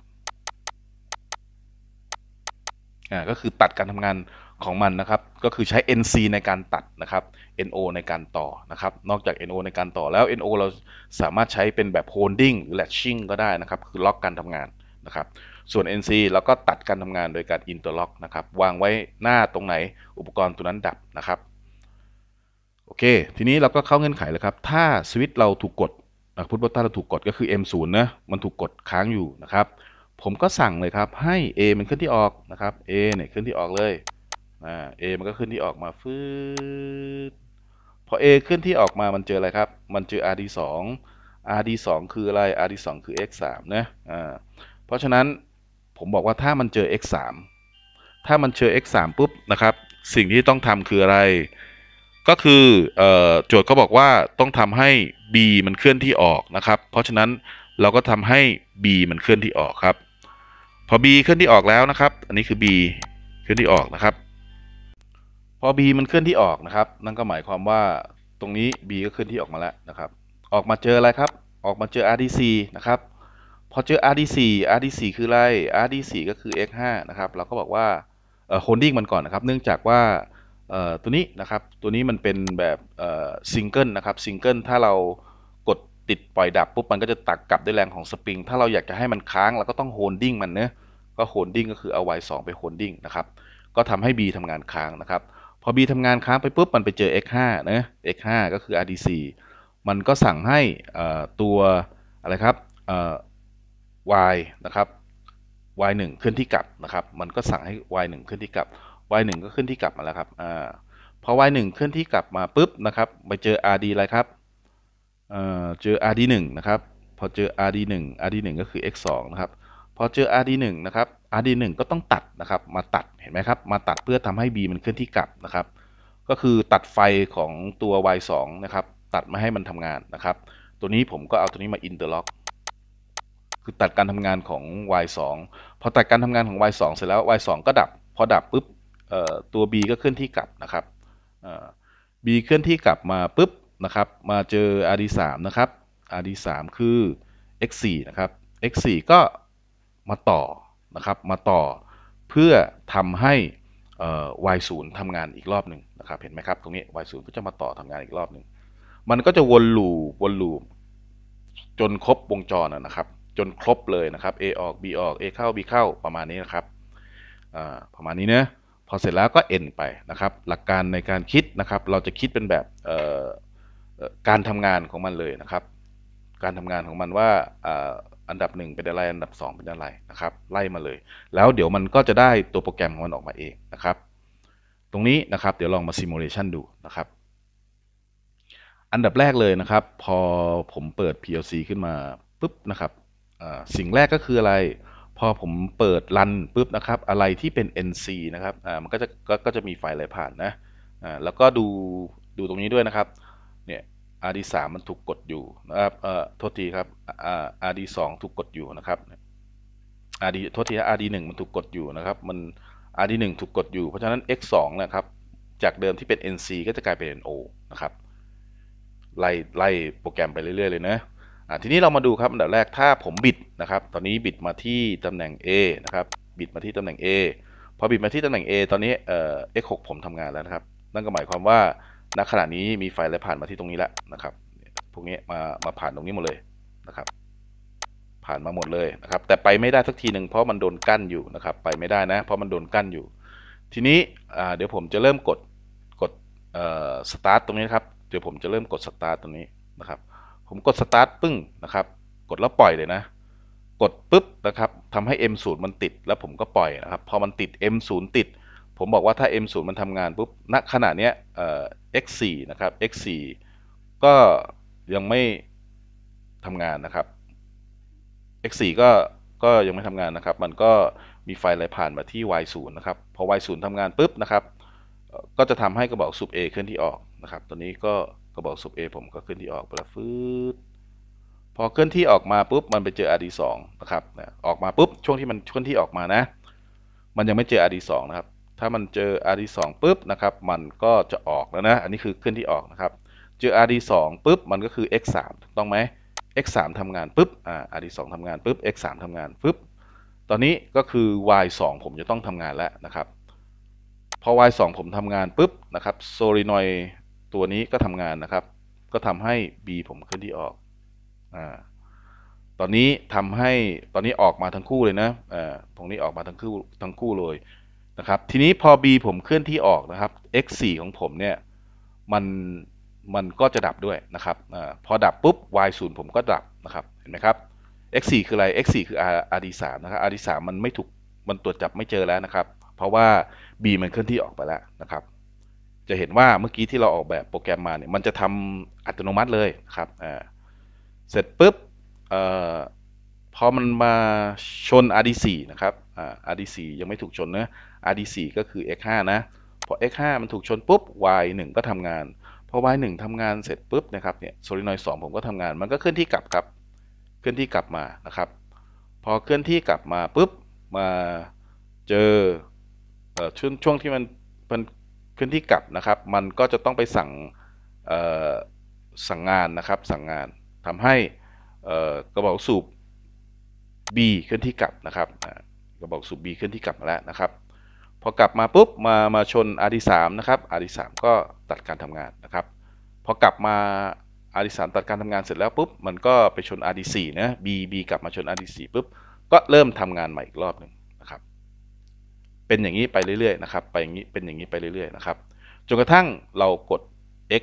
S1: อ่าก็คือตัดการทำงานของมันนะครับ ก็คือใช้ nc ในการตัดนะครับ no ในการต่อนะครับ นอกจาก no ในการต่อแล้ว no เราสามารถใช้เป็นแบบ holding หรือ latching ก็ได้นะครับ คือล็อกการทำงานนะครับส่วน NC เราก็ตัดการทำงานโดยการอินเตอร์ล็อกนะครับ วางไว้หน้าตรงไหนอุปกรณ์ตัวนั้นดับ นะครับ โอเค ทีนี้เราก็เข้าเงื่อนไขเลยครับ ถ้าสวิตเราถูก กดพุทธบตรเราถูก กดก็คือ M0 นะมันถูก กดค้างอยู่ นะครับ ผมก็สั่ง เลย ครับ ให้ A มัน ขึ้น ที่ออก นะครับ A เนี่ย ขึ้นที่ออกเลย อ่า A มันก็ขึ้นที่ออกมาฟืดพอ A ขึ้นที่ออกมา มันเจออะไรครับ มันเจอ RD2 RD2 คืออะไร RD2 คือ X3 นะอ่า เพราะฉะนั้นผมบอกว่าถ้ามันเจอ x 3ถ้ามันเจอ x 3ปุ๊บนะครับ สิ่งที่ต้องทำคืออะไร ก็คืออโจทย์ก็บอกว่าต้องทำให้ b มันเคลื่อนที่ออกนะครับ เพราะฉะนั้นเราก็ทำให้ b มันเคลื่อนที่ออกครับ พอ b เคลื่อนที่ออกแล้วนะครับ อันนี้คือ b เคลื่อนที่ออกนะครับพอ b มันเคลื่อนที่ออกนะครับ นั่นก็หมายความว่าตรงนี้ b ก็เคลื่อนที่ออกมาแล้วนะครับ ออกมาเจออะไรครับ ออกมาเจอ rdc นะครับพอเจอ r d c r d c คืออะไร r d c ก็คือ X5 นะครับ เราก็บอกว่าโฮลดิ้งมันก่อนนะครับ เนื่องจากว่าตัวนี้นะครับ ตัวนี้มันเป็นแบบซิงเกิลนะครับซิงเกิลถ้าเรากดติดปล่อย ดับ ปุ๊บ มันก็จะตักกลับด้วยแรงของสปริง ถ้าเราอยากจะให้มันค้างเราก็ต้องโฮลดิ้งมันเนะก็โฮลดิ้งก็คือเอา Y2 ไปโฮลดิ้งนะครับ ก็ทำให้ B ทำงานค้างนะครับ พอ B ทำงานค้างไปปุ๊บ มันไปเจอ X5 นะ X5 ก็คือ r d c มันก็สั่งให้ตัวอะไรครับ y นะครับ y 1เคลื่อนที่กลับนะครับ มันก็สั่งให้ y 1เคลื่อนที่กลับ y 1ก็เคลื่อนที่กลับมาแล้วครับ อ่าพอ y 1เคลื่อนที่กลับมาปุ๊บนะครับไปเจอ rd อะไรครับเอ่อเจอ rd 1นะครับ พอเจอ rd 1 rd 1ก็คือ x 2นะครับ พอเจอ rd 1นะครับ rd 1ก็ต้องตัดนะครับ มาตัดเห็นไหมครับ มาตัดเพื่อทำให้ b มันเคลื่อนที่กลับนะครับ ก็คือตัดไฟของตัว y 2นะครับ ตัดไม่ให้มันทำงานนะครับ ตัวนี้ผมก็เอาตัวนี้มาอินเตอร์ล็อกคือตัดการทำงานของ y2 พอตัดการทำงานของ y2 เสร็จแล้ว y2 ก็ดับ พอดับปุ๊บตัว b ก็เคลื่อนที่กลับนะครับ b เคลื่อนที่กลับมาปุ๊บนะครับมาเจอ rd3 นะครับ rd3 คือ x4 นะครับ x4 ก็มาต่อนะครับมาต่อเพื่อทำให้ y0 ทำงานอีกรอบหนึ่งนะครับเห็นไหมครับตรงนี้ y0 ก็จะมาต่อทำงานอีกรอบหนึ่งมันก็จะวนลูวนลูจนครบวงจรนะครับจนครบเลยนะครับ A ออก B ออก A เข้า B เข้า ประมาณนี้นะครับประมาณนี้เนะพอเสร็จแล้วก็ n ไปนะครับ หลักการในการคิดนะครับ เราจะคิดเป็นแบบการทำงานของมันเลยนะครับ การทำงานของมันว่าอันดับ 1 เป็นอะไร อันดับ 2 เป็นอะไรนะครับ ไล่มาเลย แล้วเดี๋ยวมันก็จะได้ตัวโปรแกรมของมันออกมาเองนะครับ ตรงนี้นะครับ เดี๋ยวลองมาซิมูเลชันดูนะครับ อันดับแรกเลยนะครับ พอผมเปิด PLC ขึ้นมาปุ๊บนะครับสิ่งแรกก็คืออะไรพอผมเปิดรันปุ๊บนะครับ อะไรที่เป็น nc นะครับมันก็จะกก็จะมีไฟล์ไหลผ่านนะแล้วก็ดูดูตรงนี้ด้วยนะครับเนี่ย rd3 มัน ถูกกดอยู่นะครับเอ่อโทษทีครับ rd2 ถูกกดอยู่นะครับ rd โทษที rd1 มันถูกกดอยู่นะครับมัน rd1 ถูกกดอยู่เพราะฉะนั้น x2 นะครับจากเดิมที่เป็น nc ก็จะกลายเป็น no นะครับไล่ไล่โปรแกรมไปเรื่อย ๆ เลยนะทีนี้เรามาดูครับอันดับแรกถ้าผมบิดนะครับ ตอนนี้บิดมาที่ตำแหน่ง A นะครับบิดมาที่ตำแหน่ง A พอบิดมาที่ตำแหน่ง A ตอนนี้เอ่อ X6 ผมทำงานแล้วนะครับ นั่นก็หมายความว่าณขณะนี้มีไฟไหลผ่านมาที่ตรงนี้แล้วนะครับพวกนี้มามาผ่านตรงนี้หมดเลยนะครับ ผ่านมาหมดเลยนะครับแต่ไปไม่ได้สักทีหนึ่งเพราะมันโดนกั้นอยู่นะครับไปไม่ได้นะ เพราะมันโดนกั้นอยู่ ทีนี้เดี๋ยวผมจะเริ่มกดกดสตาร์ทตรงนี้นครับเดี๋ยวผมจะเริ่มกดสตาร์ทตรงนี้นะครับผมกดสตาร์ท ปึ้ง นะครับ กดแล้วปล่อยเลยนะ กดปุ๊บนะครับ ทำให้ M0 มันติดแล้วผมก็ปล่อยนะครับ พอมันติด M0 ติด ผมบอกว่าถ้า M0 มันทำงานปุ๊บ ณ ขณะเนี้ยเอ่อ X4 นะครับ X4 ก็ยังไม่ทำงานนะครับ X4 ก็ก็ยังไม่ทำงานนะครับ มันก็มีไฟไหลผ่านมาที่ Y0 นะครับ พอ Y0 ทำงานปุ๊บนะครับ ก็จะทำให้กระบอกสูบ A เคลื่อนที่ออกนะครับตัวนี้ก็ระบอกสุบเอผมก็เคลื่อนที่ออกไปแล้วฟืดพอเคลื่อนที่ออกมาปุ๊บมัน ไป เจออดีสองนะครับออกมาปุ๊บช่วงที่มันเคลื่อนที่ออกมานะมันยังไม่เจออดีสองนะครับถ้ามันเจออดีสองปุ๊บนะ ครับ มันก็จะออกแล้วนะอันนี้คือเคลื่อนที่ออกนะครับเจออดีสองปุ๊บมันก็คือ x3 ถูกต้องไหม x3 ทำงานปุ๊บอ่าสองทำงานปุ๊บ x3 ทำงานปุ๊บตอนนี้ก็คือ y2 ผมจะต้องทำงานแล้วนะครับพอ y2 ผมทำงานปุ๊บนะครับโซลินอยตัวนี้ก็ทำงานนะครับ ก็ทำให้ B ผมเคลื่อนที่ออกอ่าตอนนี้ทำให้ตอนนี้ออกมาทั้งคู่เลยนะอ่าตรงนี้ออกมาทั้งคู่ทั้งคู่เลยนะครับ ทีนี้พอ B ผมเคลื่อนที่ออกนะครับ x 4ของผมเนี่ยมันมันก็จะดับด้วยนะครับอพอดับปุ๊บ y 0ผมก็ดับนะครับเห็นไหมครับ x 4คืออะไร x 4คือ r r d 3นะครับ r d 3มันไม่ถูกมันตรวจจับไม่เจอแล้วนะครับ เพราะว่า b มันเคลื่อนที่ออกไปแล้วนะครับจะเห็นว่าเมื่อกี้ที่เราออกแบบโปรแกรมมาเนี่ยมันจะทำอัตโนมัติเลยครับ เสร็จปุ๊บอพอมันมาชน RD4 นะครับ RD4 ยังไม่ถูกชนนะ RD4 ก็คือ X5 นะพอ X5 มันถูกชนปุ๊บ Y1 ก็ทำงานพอ Y1 ทำงานเสร็จปุ๊บนะครับเนี่ยโซลินอยด์2ผมก็ทำงานมันก็เคลื่อนที่กลับครับเคลื่อนที่กลับมานะครับ พอเคลื่อนที่กลับมาปุ๊บมาเจอช่วงช่วงที่มันมันขึ้ื่อนที่กลับนะครับ มันก็จะต้องไปสั่งสั่งงานนะครับ สั่งงานทำให้กระบอกสูบ B เคลื่อนที่กลับนะครับ กระบอกสูบ B เคลื่อนที่กลับมาแล้วนะครับ พอกลับมาปุ๊บมามาชน RD3 นะครับ RD3 ก็ตัดการทำงานนะครับ พอกลับมา RD3 ตัดการทำงานเสร็จแล้วปุ๊บ มันก็ไปชน RD4 นะ B B กลับมาชน RD4 ปุ๊บ ก็เริ่มทำงานใหม่อีกรอบหนึ่งเป็นอย่างนี้ไปเรื่อยๆนะครับไปอย่างนี้เป็นอย่างนี้ไปเรื่อย ๆนะครับจนกระทั่งเรากด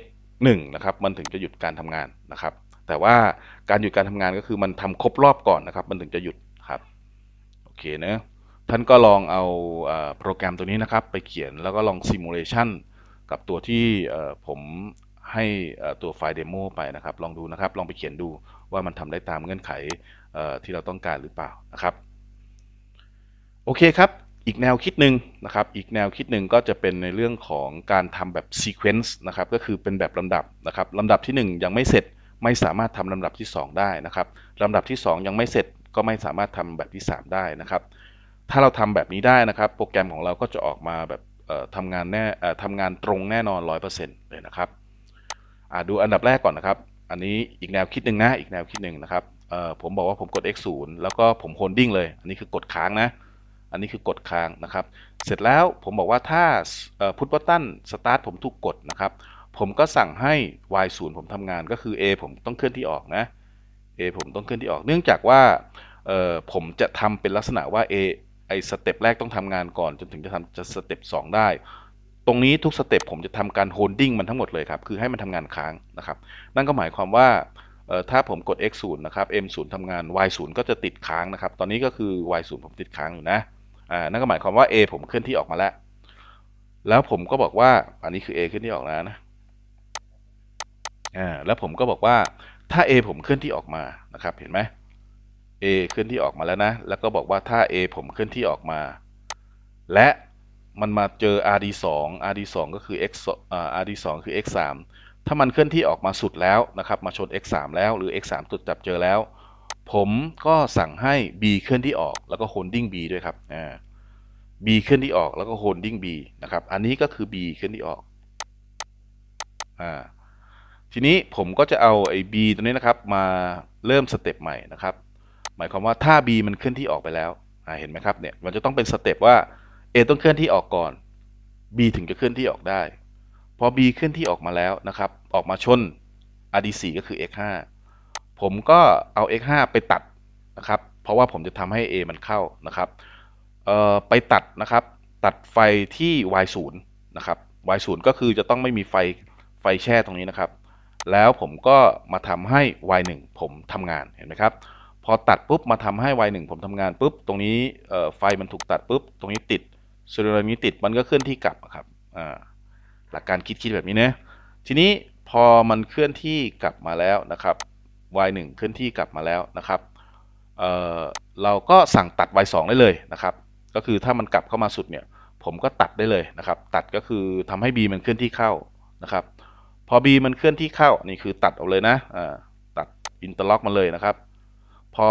S1: x 1นะครับมันถึงจะหยุดการทำงานนะครับ แต่ว่าการหยุดการทำงานก็คือมันทำครบรอบก่อนนะครับ มันถึงจะหยุดครับโอเคนะท่านก็ลองเอาโปรแกรมตัวนี้นะครับไปเขียนแล้วก็ลองซิมูเลชันกับตัวที่ผมให้ตัวไฟล์เดโมไปนะครับ ลองดูนะครับ ลองไปเขียนดูว่ามันทำได้ตามเงื่อนไขที่เราต้องการหรือเปล่านะครับโอเคครับอีกแนวคิดหนึ่งนะครับ อีกแนวคิดหนึ่งก็จะเป็นในเรื่องของการทำแบบ sequence นะครับ ก็คือเป็นแบบลำดับนะครับลำดับที่ 1 ยังไม่เสร็จไม่สามารถทำลำดับที่ 2 ได้นะครับลำดับที่ 2 ยังไม่เสร็จก็ไม่สามารถทำแบบที่ 3 ได้นะครับ ถ้าเราทำแบบนี้ได้นะครับ โปรแกรมของเราก็จะออกมาแบบทำงานแน่ทำงานตรงแน่นอน 100%เลยนะครับ ดูอันดับแรกก่อนนะครับ อันนี้อีกแนวคิดหนึ่งนะ อีกแนวคิดหนึ่งนะครับผมบอกว่าผมกด x0 แล้วก็ผมโฮลดิ้งเลย อันนี้คือกดค้างนะอันนี้คือกดค้างนะครับ เสร็จแล้วผมบอกว่าถ้าพุทบัตตันสตาร์ทผมถูกกดนะครับ ผมก็สั่งให้ y 0ผมทำงานก็คือ a ผมต้องเคลื่อนที่ออกนะ a ผมต้องเคลื่อนที่ออก เนื่องจากว่าผมจะทำเป็นลักษณะว่า a ไอสเต็ปแรกต้องทำงานก่อน จนถึงจะทำจะสเต็ป2ได้ ตรงนี้ทุกสเต็ปผมจะทำการโฮลดิ่งมันทั้งหมดเลยครับ คือให้มันทำงานค้างนะครับ นั่นก็หมายความว่าถ้าผมกด x 0นะครับ m 0ทำงาน y 0ก็จะติดค้างนะครับ ตอนนี้ก็คือ y 0ผมติดค้างอยู่นะอ่านั่นก็หมาย ความ ว่า A ผมเคลื่อนที่ออกมาแล้ว แล้วผมก็บอกว่าอันนี้คือ A เคลื่อนที่ออก แล้วนะอ่าแล้วผมก็บอกว่าถ้า A ผมเคลื่อนที่ออกมานะครับเห็นไหม A เคลื่อนที่ออกมาแล้วนะแล้วก็บอกว่าถ้า A ผมเคลื่อนที่ออกมา และมันมาเจอ RD 2 RD 2ก็คือ X อ่า RD 2คือ X 3ถ้ามันเคลื่อนที่ออกมาสุดแล้วนะครับ มาชน X 3แล้วหรือ X 3ตุดจับเจอแล้วผม ก็สั่งให้ b เคลื่อนที่ออกแล้วก็ holding b ด้วยครับอ่า b เคลื่อนที่ออกแล้วก็ holding b นะครับ อันนี้ก็คือ b เคลื่อนที่ออกอ่าทีนี้ผมก็จะเอาไอ้ b ตัวนี้นะครับมาเริ่มสเต็ปใหม่นะครับหมายความว่าถ้า b มันเคลื่อนที่ออกไปแล้วเห็นไหมครับเนี่ยมันจะต้องเป็นสเต็ปว่า a ต้องเคลื่อนที่ออกก่อน b ถึงจะเคลื่อนที่ออกได้พอ b เคลื่อนที่ออกมาแล้วนะครับออกมาชน rdc ก็คือ x5 ผมก็เอา x5 ไปตัดนะครับ เพราะว่าผมจะทำให้ a มันเข้านะครับไปตัดนะครับ ตัดไฟที่ y0 นะครับ y0 ก็คือจะต้องไม่มีไฟ ไฟแช่ตรงนี้นะครับ แล้วผมก็มาทำให้ y1 ผมทำงาน เห็นไหมครับ พอตัดปุ๊บมาทำให้ y1 ผมทำงานปุ๊บ ตรงนี้ไฟมันถูกตัดปุ๊บ ตรงนี้ติดสซวนตรงนี้ติด มันก็เคลื่อนที่กลับครับหลักการคิดคิดแบบนี้นะ ทีนี้พอมันเคลื่อนที่กลับมาแล้วนะครับ y1 เคลื่อนที่กลับมาแล้ว นะครับเเราก็สั่งตัด y2 ได้เลยนะครับ ก็คือถ้ามันกลับเข้ามาสุดเนี่ย ผมก็ตัดได้เลยนะครับ ตัดก็คือ ทำให้ b มันเคลื่อนที่เข้านะครับ พอ b มันเคลื่อนที่เข้านี่คือตัดออกเลยนะตัดอินเตอร์ล็อกมาเลยนะครับ พอ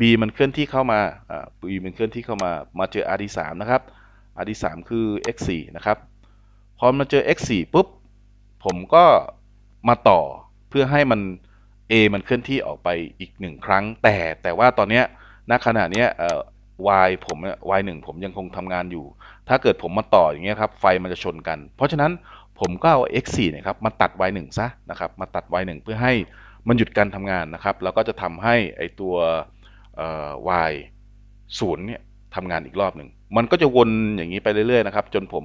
S1: b มันเคลื่อนที่เข้ามา b มันเคลื่อนที่เข้ามา มาเจอ r d 3นะครับ r d 3คือ x 4นะครับ พอมาเจอ x 4ปุ๊บ ผมก็มาต่อเพื่อให้มัน A มันเคลื่อนที่ออกไปอีกหนึ่งครั้งแต่แต่ว่าตอนเนี้ยณขณะเนี้ยเอ่อ y ผม y หนึ่งผมยังคงทำงานอยู่ ถ้าเกิดผมมาต่ออย่างเงี้ยครับไฟมันจะชนกัน เพราะฉะนั้นผมก็เอา x 4นะครับมาตัด y 1ซะนะครับมาตัด y 1เพื่อให้มันหยุดการทำงานนะครับแล้วก็จะทำให้ไอตัว y ศูนย์เนี่ยทำงานอีกรอบหนึ่งมันก็จะวนอย่างนี้ไปเรื่อยๆนะครับจนผม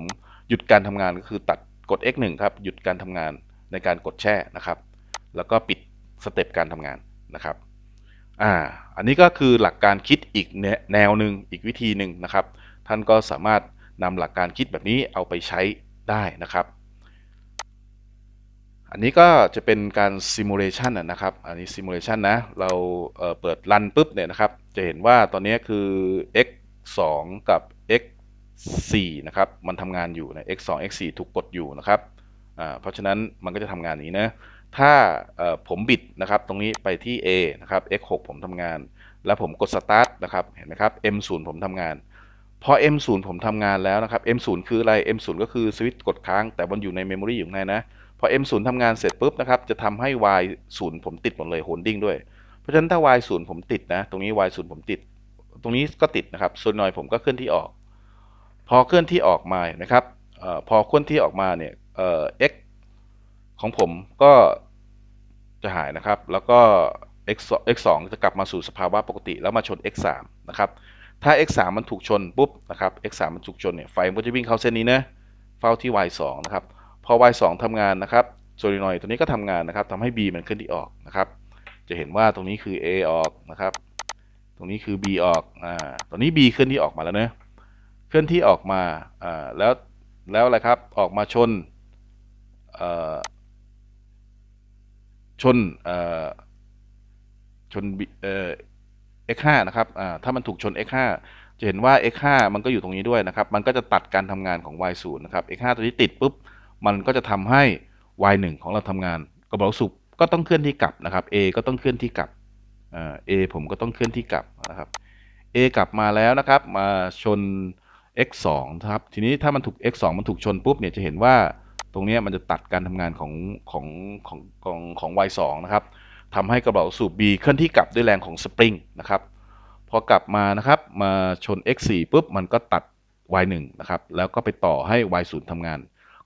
S1: หยุดการทำงานก็คือตัดกด x 1ครับหยุดการทำงานในการกดแช่นะครับแล้วก็ปิดสเต็ปการทำงานนะครับ อ่า อันนี้ก็คือหลักการคิดอีกแนวหนึ่งอีกวิธีหนึ่งนะครับ ท่านก็สามารถนำหลักการคิดแบบนี้เอาไปใช้ได้นะครับ อันนี้ก็จะเป็นการซิมูเลชันนะครับ อันนี้ซิมูเลชันนะ เราเเปิดรันปุ๊บเนี่ยนะครับ จะเห็นว่าตอนนี้คือ x 2กับ x 4นะครับ มันทำงานอยู่นะ x 2 x 4ถูกกดอยู่นะครับ เพราะฉะนั้นมันก็จะทำงานนี้นะถ้าผมบิด นะครับ ตรงนี้ไปที่ A นะครับ x6 ผมทำงานแล้ว ผม กด start นะครับเห็นไหมครับ m0 ผมทำงานพอ m0 ผมทำงาน แล้ว นะครับ m0 คืออะไร m0 ก็คือสวิตช์กดค้างแต่มันอยู่ในเมมโมรี อยู่ในนะ พอ m0 ทำงาน เสร็จปุ๊บนะครับ จะทำให้ y0 ผมติดหมดเลยโฮลดิ้งด้วยเพราะฉะนั้นถ้า y0 ผมติดนะตรงนี้ y0 ผมติด ตรงนี้ก็ติดนะครับส่วนหน่อยผมก็เคลื่อนที่ออก พอเคลื่อนที่ออกมานะครับอพอเคลื่อนที่ออกมาเนี่ย x ของผมก็จะหายนะครับ แล้ว ก็ x x 2จะกลับมาสู่สภาวะปกติ แล้วมาชน x 3นะครับ ถ้า x 3มันถูกชนปุ๊บนะครับ x 3มันถูกชนเนี่ย ไฟมันจะวิ่งเข้าเส้นนี้นะเฝ้าที่ y 2นะครับ พอ y 2ทำงานนะครับ โซลินอยตัวนี้ก็ทำงานนะครับทำให้ b มันเคลื่อนที่ออกนะครับ จะเห็นว่าตรงนี้คือ a ออกนะครับ ตรงนี้คือ b ออก อ่าตอนนี้ b เคลื่อนที่ออกมาแล้วเนะเคลื่อนที่ออกมาอ่าแล้ว แล้วอะไรครับ ออกมาชนเอ่อชนชนเอ็กห้านะ ครับถ้ามันถูกชน X5 จะเห็นว่า X5 มันก็อยู่ตรงนี้ด้วยนะครับ มันก็จะตัดการทำงานของ Y0 นะครับ X5 ตัวนี้ติดปุ๊บมัน ก็จะทำให้ Y1 ของ เราทำงานกระบอกสูบก็ต้องเคลื่อนที่กลับนะครับ A ก็ต้องเคลื่อนที่กลับเอ A ผมก็ต้องเคลื่อนที่กลับนะครับ A กลับมาแล้วนะครับมาชน X2 ครับทีนี้ถ้ามันถูก X2 มันถูกชนปุ๊บเนี่ยจะเห็นว่ารงนี้มันจะตัดการทำงานของของของของของ Y2 นะครับ ทำให้กระเป๋าสูบ B เคลื่อนที่กลับด้วยแรงของสปริงนะครับ พอกลับมานะครับมาชน X4 ปุ๊บ มันก็ตัด Y1 นะครับ แล้วก็ไปต่อให้ Y0 ทำงาน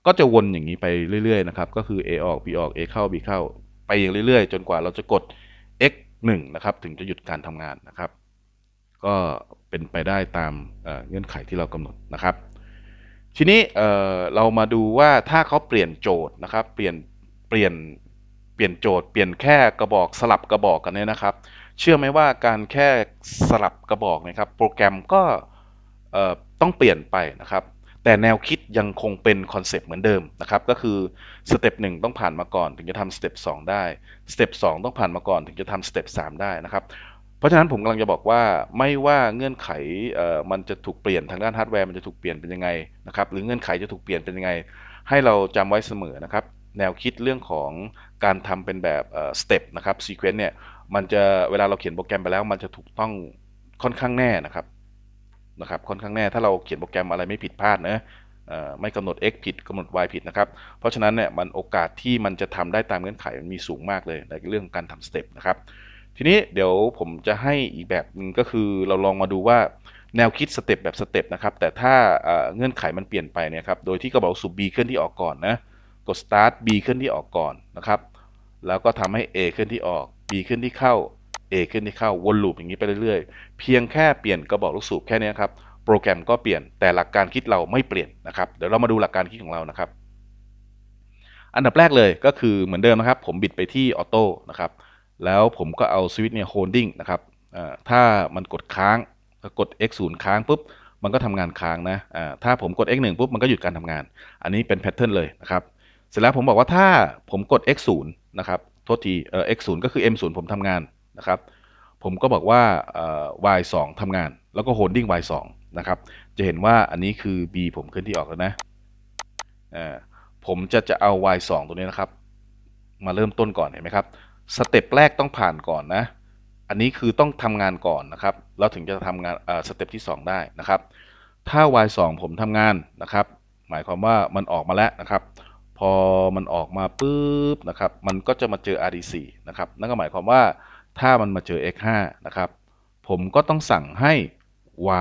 S1: ก็จะวนอย่างนี้ไปเรื่อยๆนะครับ ก็คือ A ออก B ออก A เข้า B เข้า ไปอย่างเรื่อยๆ จนกว่าเราจะกด X1 นะครับ ถึงจะหยุดการทำงานนะครับ ก็เป็นไปได้ตามเงื่อนไขที่เรากำหนดนะครับทีนี้เเรามาดูว่าถ้าเขาเปลี่ยนโจทย์นะครับ เปลี่ยน เปลี่ยน เปลี่ยนโจทย์เปลี่ยนแค่กระบอกสลับกระบอกกันเนี่ยนะครับ เชื่อไหมว่าการแค่สลับกระบอกนะครับ โปรแกรมก็ต้องเปลี่ยนไปนะครับ แต่แนวคิดยังคงเป็นคอนเซปต์เหมือนเดิมนะครับ ก็คือสเต็ปหต้องผ่านมาก่อน ถึงจะทำสเต็ป2ได้ สเต็ป2ต้องผ่านมาก่อนถึงจะทำสเต็ป3ได้นะครับเพราะฉะนั้นผมกำลังจะบอกว่าไม่ว่าเงื่อนไขมันจะถูกเปลี่ยนทางด้านฮาร์ดแวร์มันจะถูกเปลี่ยนเป็นยังไงนะครับหรือเงื่อนไขจะถูกเปลี่ยนเป็นยังไง ให้เราจำไว้เสมอนะครับ แนวคิดเรื่องของการทำเป็นแบบสเต็ปนะครับซีเควนต์เนี่ยมันจะเวลาเราเขียนโปรแกรมไปแล้ว มันจะถูกต้องค่อนข้างแน่นะครับนะครับค่อนข้างแน่ ถ้าเราเขียนโปรแกรมอะไรไม่ผิดพลาดนะไม่กำหนด x ผิด กำหนด y ผิดนะครับเพราะฉะนั้นเนี่ยมันโอกาสที่มันจะทำได้ตามเงื่อนไขมันมีสูงมากเลยในเรื่องการทำสเต็ปนะครับทีนี้เดี๋ยวผมจะให้อีกแบบหนึ่งก็คือเราลองมาดูว่าแนวคิดสเต็ปแบบสเต็ปนะครับ แต่ถ้าเงื่อนไขมันเปลี่ยนไปเนี่ยครับ โดยที่กระเป๋าสูบ B เคลื่อนที่ออกก่อนนะ กด start B เคลื่อนที่ออกก่อนนะครับ แล้วก็ทำให้ A เคลื่อนที่ออก B เคลื่อนที่เข้า A เคลื่อนที่เข้าวนลูปอย่างนี้ไปเรื่อยๆเพียงแค่เปลี่ยนกระบอกลูกสูบแค่นี้ครับ โปรแกรมก็เปลี่ยนแต่หลักการคิดเราไม่เปลี่ยนนะครับเดี๋ยวเรามาดูหลักการคิดของเรานะครับ อันดับแรกเลยก็คือเหมือนเดิมนะครับผมบิดไปที่ออโต้นะครับแล้วผมก็เอาสวิตช์เนี่ยโฮลดิ้งนะครับถ้ามันกดค้าง กด x 0ค้างปุ๊บ มันก็ทำงานค้างนะ ถ้าผมกด x 1ปุ๊บ มันก็หยุดการทำงาน อันนี้เป็นแพทเทิร์นเลยนะครับ เสร็จแล้วผมบอกว่าถ้าผมกด x 0นะครับ โทษทีเอ่อ x 0ก็คือ m 0ผมทำงานนะครับ ผมก็บอกว่า y 2ทำงาน แล้วก็โฮลดิ้ง y 2นะครับ จะเห็นว่าอันนี้คือ b ผมเคลื่อนที่ออกแล้วนะ ผมจะจะเอา y 2ตัวนี้นะครับ มาเริ่มต้นก่อนเห็นไหมครับสเต็ปแรกต้องผ่านก่อนนะ อันนี้คือต้องทำงานก่อนนะครับ เราถึงจะทำงานสเต็ปที่ 2 ได้นะครับ ถ้า y 2ผมทำงานนะครับ หมายความว่ามันออกมาแล้วนะครับ พอมันออกมาปุ๊บนะครับ มันก็จะมาเจอ RD4 นะครับ นั่นก็หมายความว่าถ้ามันมาเจอ x5 นะครับ ผมก็ต้องสั่งให้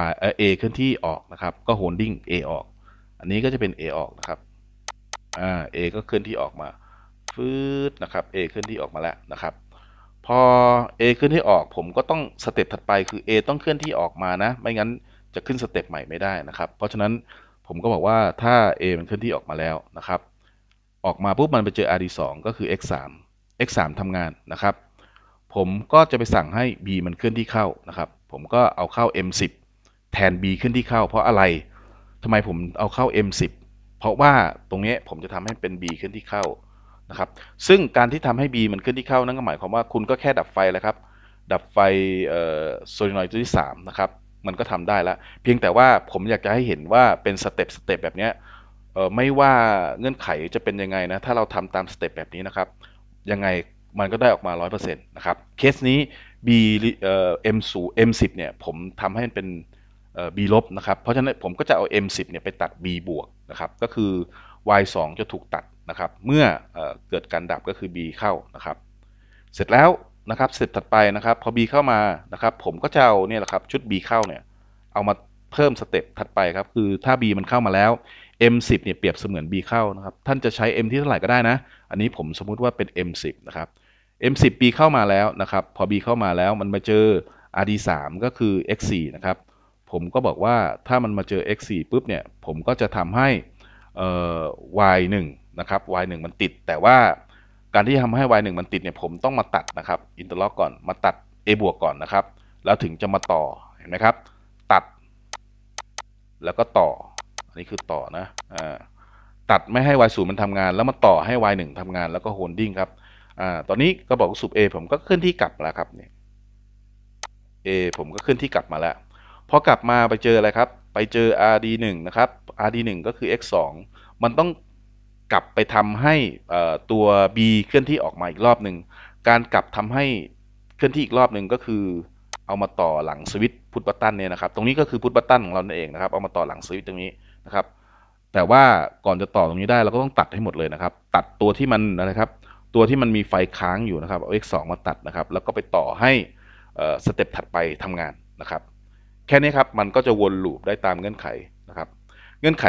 S1: y เอเคลื่อนที่ออกนะครับ ก็ holding a ออก อันนี้ก็จะเป็น a ออกนะครับอ่า a ก็เคลื่อนที่ออกมาฟืดนะ ครับ A เคลื่อนที่ออกมาแล้วนะ ครับพอ A เคลื่อนที่ออก ผมก็ต้องสเต็ปถัดไปคือ A ต้องเคลื่อนที่ออกมานะ ไม่งั้นจะขึ้นสเต็ปใหม่ไม่ได้ นะครับ เพราะฉะนั้นผมก็บอกว่าถ้า A มันเคลื่อนที่ออกมาแล้ว นะครับ ออกมาปุ๊บมันไปเจอ RD2 ก็คือ X3 X3 ทำงานนะครับผมก็จะไปสั่งให้ B มันเคลื่อนที่เข้านะครับผมก็เอาเข้า M10 แทน B เคลื่อนที่เข้า เพราะอะไรทำไมผมเอาเข้า M10 เพราะว่าตรงนี้ผมจะทำให้เป็น B เคลื่อนที่เข้าะครับซึ่งการที่ทำให้ B มันขึ้นที่เข้านั่นก็หมายความว่าคุณก็แค่ดับไฟแล้วครับ ดับไฟโซลิโนอยดตัวที่3นะครับ มันก็ทำได้ละเพียงแต่ว่าผมอยากจะให้เห็นว่าเป็นสเต็ปสเต็ปแบบนี้ ไม่ว่าเงื่อนไขจะเป็นยังไงนะ ถ้าเราทำตามสเต็ปแบบนี้นะครับ ยังไงมันก็ได้ออกมา 100%นะครับ เคสนี้ B เอ็ม M สู M10 เนี่ย ผมทำให้มันเป็น B ลบนะครับ เพราะฉะนั้นผมก็จะเอา M10 เนี่ยไปตัด B บวกนะครับ ก็คือ Y2 จะถูกตัดนะครับ เมื่อเกิดการดับก็คือ B เข้านะครับ เสร็จแล้วนะครับสเต็ปถัดไปนะครับ พอ B เข้ามานะครับผมก็จะเอาเนี่ยแหละครับชุด B เข้าเนี่ยเอามาเพิ่มสเต็ปถัดไปครับคือถ้า B มันเข้ามาแล้ว M10 เนี่ยเปรียบเสมือน B เข้านะครับท่านจะใช้ M ที่เท่าไหร่ก็ได้นะอันนี้ผมสมมุติว่าเป็น M10 นะครับ M10 B เข้ามาแล้วนะครับพอ B เข้ามาแล้วมันมาเจอ RD3 ก็คือ X4 นะครับผมก็บอกว่าถ้ามันมาเจอ X4 ปุ๊บเนี่ยผมก็จะทำให้ Y1 นะครับ y 1มันติดแต่ว่าการที่ทำให้ y 1มันติดเนี่ยผมต้องมาตัดนะครับอินเตอร์ล็อกก่อนมาตัด a บวกก่อน นะครับแล้วถึงจะมาต่อเห็นไหมครับตัด แล้วก็ต่อ อันนี้คือต่อนะอ่าตัดไม่ให้ y 0มันทำงานแล้วมาต่อให้ y 1ทำงานแล้วก็โฮลดิ้งครับอ่าตอนนี้กระบอกสูบ A ผมก็เคลื่อนที่กลับแล้วครับเนี่ย A ผมก็เคลื่อนที่กลับมาแล้วพอกลับมาไปเจออะไรครับ ไปเจอ rd 1นะครับ rd 1ก็คือ x 2มันต้องกลับไปทำให้ตัว B เคลื่อนที่ออกมาอีกรอบหนึ่งการกลับทำให้เคลื่อนที่อีกรอบหนึ่งก็คือ เอามาต่อหลังสวิตพุทบัตตันเนี่ยนะครับ ตรงนี้ก็คือพุทบัตตันของเราเองนะครับ เอามาต่อหลังสวิตตรงนี้นะครับ แต่ว่าก่อนจะต่อตรงนี้ได้เราก็ต้องตัดให้หมดเลยนะครับ ตัดตัวที่มันนะครับ ตัวที่มันมีไฟค้างอยู่นะครับเอา x2 มาตัดนะครับ แล้วก็ไปต่อให้สเต็ปถัดไปทำงานนะครับ แค่นี้ครับมันก็จะวนลูปได้ตามเงื่อนไขนะครับเงื่อนไข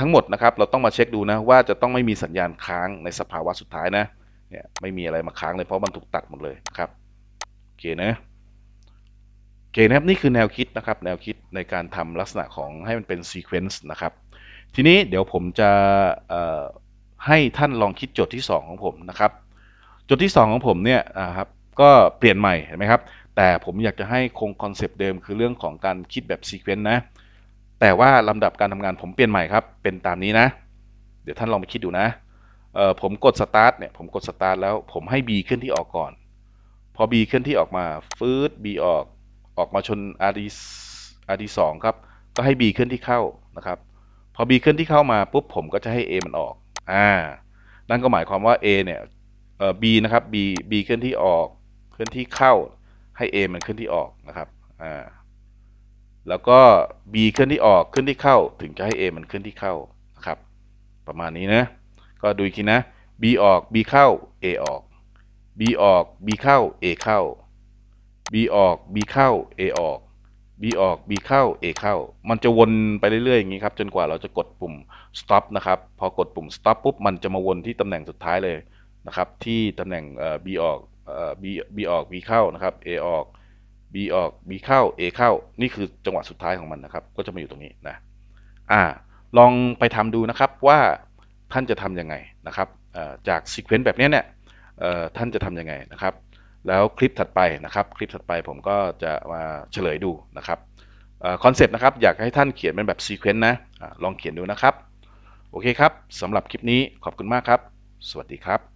S1: ทั้งหมดนะครับเราต้องมาเช็คดูนะว่าจะต้องไม่มีสัญญาณค้างในสภาวะสุดท้ายนะเนี่ยไม่มีอะไรมาค้างเลยเพราะมันถูกตัดหมดเลยครับโอเคนะโอเคนะครับนี่คือแนวคิดนะครับแนวคิดในการทำลักษณะของให้มันเป็นซีเควนซ์นะครับทีนี้เดี๋ยวผมจะให้ท่านลองคิดโจทย์ที่ 2 ของผมนะครับโจทย์ที่ 2 ของผมเนี่ยนะครับก็เปลี่ยนใหม่เห็นไหมครับแต่ผมอยากจะให้คงคอนเซปต์เดิมคือเรื่องของการคิดแบบซีเควนซ์นะแต่ว่า ลำดับการทำงานผมเปลี่ยนใหม่ครับเป็นตามนี้นะ เดี๋ยวท่านลองไปคิดดูนะผมกดสตาร์ทเนี่ยผมกดสตาร์ทแล้วผมให้ B เคลื่อนที่ออกก่อน พอ B เคลื่อนที่ออกมาฟืด B ออก ออกมาชน RD RD 2ครับ ก็ให้ B เคลื่อนที่เข้านะครับ พอ B เคลื่อนที่เข้ามาปุ๊บผมก็จะให้ A มันออกอ่านั่นก็หมายความว่า A เนี่ยเอ่อ B นะครับ B B เคลื่อนที่ออก เคลื่อนที่เข้า ให้ A มันเคลื่อนที่ออกนะครับอ่าแล้วก็ b เคลื่อนที่ออกเคลื่อนที่เข้า ถึงจะให้ a มันเคลื่อนที่เข้า นะครับ ประมาณนี้นะ ก็ดูอีกทีนะ b ออก b เข้า a ออก b ออก b เข้า a เข้า b ออก b เข้า a ออก b ออก b เข้า a เข้า มันจะวนไปเรื่อยๆอย่างนี้ครับ จนกว่าเราจะกดปุ่ม stop นะครับ พอกดปุ่ม stop ปุ๊บ มันจะมาวนที่ตำแหน่งสุดท้ายเลยนะครับ ที่ตำแหน่ง b ออก b b ออก b เข้านะครับ a ออก B ออก B เข้า A เข้านี่คือจังหวะสุดท้ายของมันนะครับ ก็จะมาอยู่ตรงนี้นะอ่าลองไปทำดูนะครับว่าท่านจะทํำยังไงนะครับ จากซีเควนต์แบบนี้เนี่ยท่านจะทํำยังไงนะครับ แล้วคลิปถัดไปนะครับ คลิปถัดไปผมก็จะมาเฉลยดูนะครับคอนเซปต์นะครับ อยากให้ท่านเขียนเป็นแบบซีเควนต์นะลองเขียนดูนะครับโอเคครับสำหรับคลิปนี้ขอบคุณมากครับ สวัสดีครับ